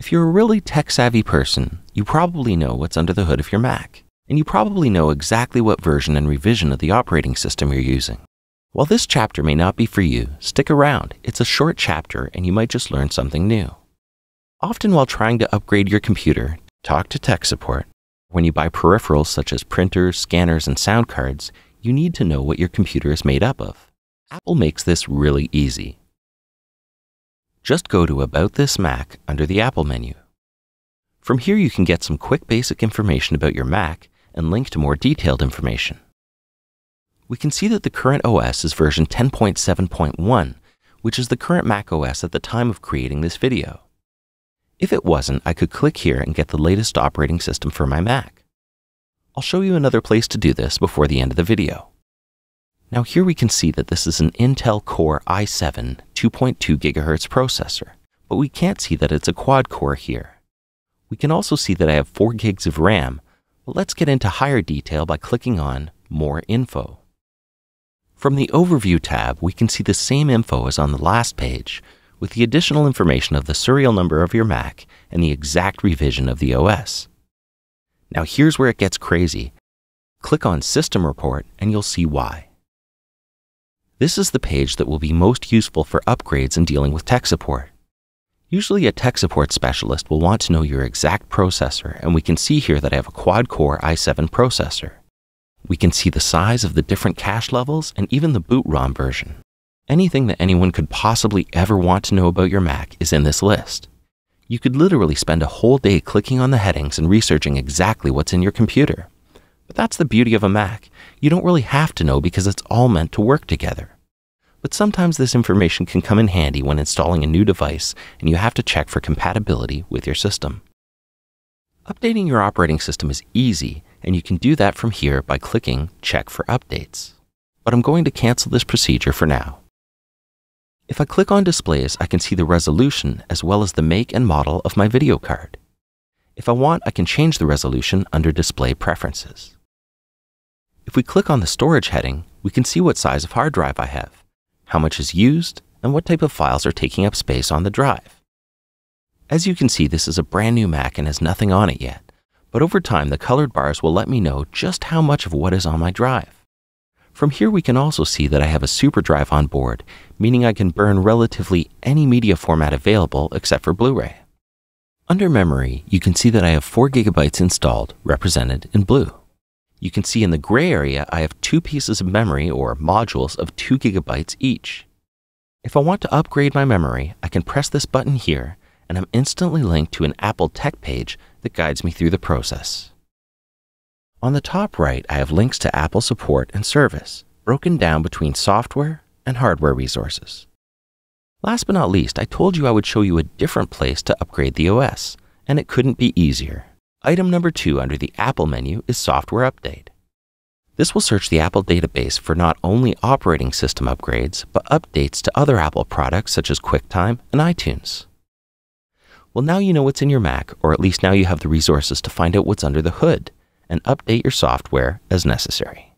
If you're a really tech savvy person, you probably know what's under the hood of your Mac, and you probably know exactly what version and revision of the operating system you're using. While this chapter may not be for you, stick around. It's a short chapter and you might just learn something new. Often, while trying to upgrade your computer, talk to tech support. When you buy peripherals such as printers, scanners, and sound cards, you need to know what your computer is made up of. Apple makes this really easy just go to About This Mac under the Apple menu. From here, you can get some quick basic information about your Mac and link to more detailed information. We can see that the current OS is version 10.7.1, which is the current Mac OS at the time of creating this video. If it wasn't, I could click here and get the latest operating system for my Mac. I'll show you another place to do this before the end of the video. Now here we can see that this is an Intel Core i7 2.2 GHz processor, but we can't see that it's a quad-core here. We can also see that I have 4 gigs of RAM, but let's get into higher detail by clicking on More Info. From the Overview tab, we can see the same info as on the last page, with the additional information of the serial number of your Mac and the exact revision of the OS. Now here's where it gets crazy. Click on System Report and you'll see why. This is the page that will be most useful for upgrades and dealing with tech support. Usually a tech support specialist will want to know your exact processor and we can see here that I have a quad-core i7 processor. We can see the size of the different cache levels and even the boot ROM version. Anything that anyone could possibly ever want to know about your Mac is in this list. You could literally spend a whole day clicking on the headings and researching exactly what's in your computer. But that's the beauty of a Mac. You don't really have to know because it's all meant to work together. But sometimes this information can come in handy when installing a new device and you have to check for compatibility with your system. Updating your operating system is easy, and you can do that from here by clicking Check for Updates. But I'm going to cancel this procedure for now. If I click on Displays, I can see the resolution as well as the make and model of my video card. If I want, I can change the resolution under Display Preferences. If we click on the storage heading, we can see what size of hard drive I have, how much is used, and what type of files are taking up space on the drive. As you can see, this is a brand new Mac and has nothing on it yet, but over time the colored bars will let me know just how much of what is on my drive. From here we can also see that I have a SuperDrive on board, meaning I can burn relatively any media format available except for Blu-ray. Under memory, you can see that I have 4 gigabytes installed, represented in blue. You can see in the gray area, I have two pieces of memory or modules of 2 gigabytes each. If I want to upgrade my memory, I can press this button here and I'm instantly linked to an Apple Tech page that guides me through the process. On the top right, I have links to Apple support and service, broken down between software and hardware resources. Last but not least, I told you I would show you a different place to upgrade the OS, and it couldn't be easier. Item number two under the Apple menu is Software Update. This will search the Apple database for not only operating system upgrades, but updates to other Apple products such as QuickTime and iTunes. Well, now you know what's in your Mac, or at least now you have the resources to find out what's under the hood and update your software as necessary.